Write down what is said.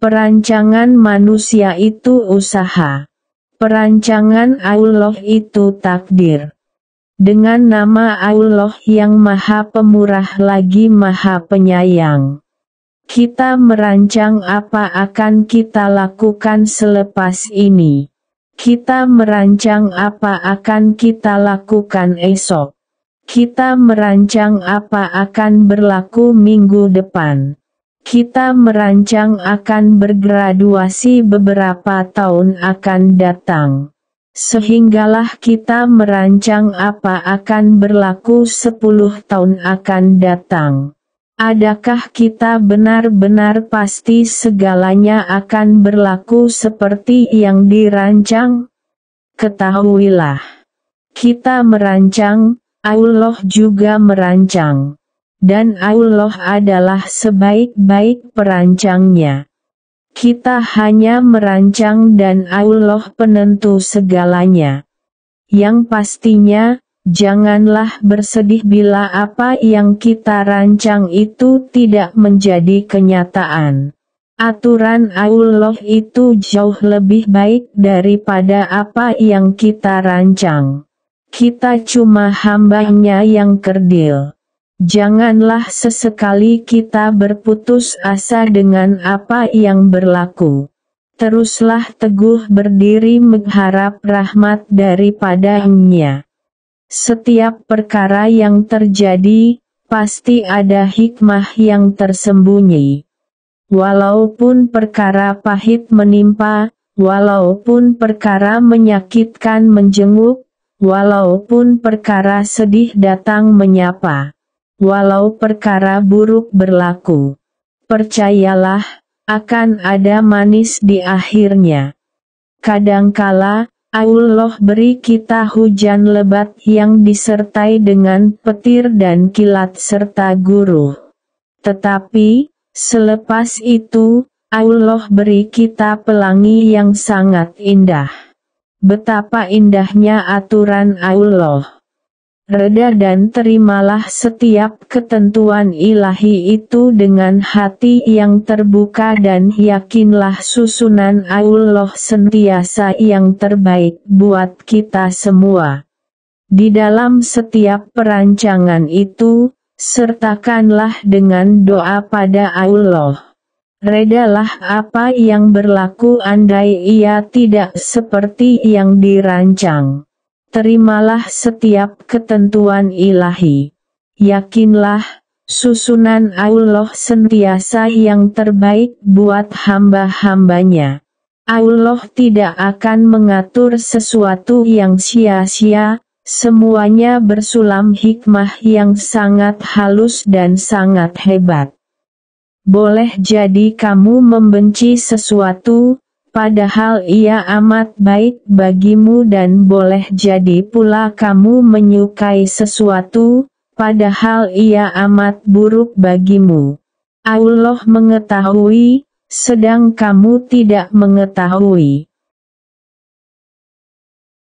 Perancangan manusia itu usaha. Perancangan Allah itu takdir. Dengan nama Allah yang maha pemurah lagi maha penyayang. Kita merancang apa akan kita lakukan selepas ini. Kita merancang apa akan kita lakukan esok. Kita merancang apa akan berlaku minggu depan kita merancang akan bergraduasi beberapa tahun akan datang. Sehinggalah kita merancang apa akan berlaku 10 tahun akan datang. Adakah kita benar-benar pasti segalanya akan berlaku seperti yang dirancang? Ketahuilah, kita merancang, Allah juga merancang dan Allah adalah sebaik-baik perancangnya. Kita hanya merancang dan Allah penentu segalanya. Yang pastinya, janganlah bersedih bila apa yang kita rancang itu tidak menjadi kenyataan. Aturan Allah itu jauh lebih baik daripada apa yang kita rancang. Kita cuma hambanya yang kerdil. Janganlah sesekali kita berputus asa dengan apa yang berlaku. Teruslah teguh berdiri mengharap rahmat daripadaNya. Setiap perkara yang terjadi, pasti ada hikmah yang tersembunyi. Walaupun perkara pahit menimpa, walaupun perkara menyakitkan menjenguk, walaupun perkara sedih datang menyapa walau perkara buruk berlaku. Percayalah, akan ada manis di akhirnya. Kadangkala, Allah beri kita hujan lebat yang disertai dengan petir dan kilat serta guru. Tetapi, selepas itu, Allah beri kita pelangi yang sangat indah. Betapa indahnya aturan Allah reda dan terimalah setiap ketentuan ilahi itu dengan hati yang terbuka dan yakinlah susunan Allah sentiasa yang terbaik buat kita semua. Di dalam setiap perancangan itu, sertakanlah dengan doa pada Allah. Redalah apa yang berlaku andai ia tidak seperti yang dirancang terimalah setiap ketentuan ilahi. Yakinlah, susunan Allah sentiasa yang terbaik buat hamba-hambanya. Allah tidak akan mengatur sesuatu yang sia-sia, semuanya bersulam hikmah yang sangat halus dan sangat hebat. Boleh jadi kamu membenci sesuatu, Padahal ia amat baik bagimu dan boleh jadi pula kamu menyukai sesuatu, padahal ia amat buruk bagimu. Allah mengetahui, sedang kamu tidak mengetahui.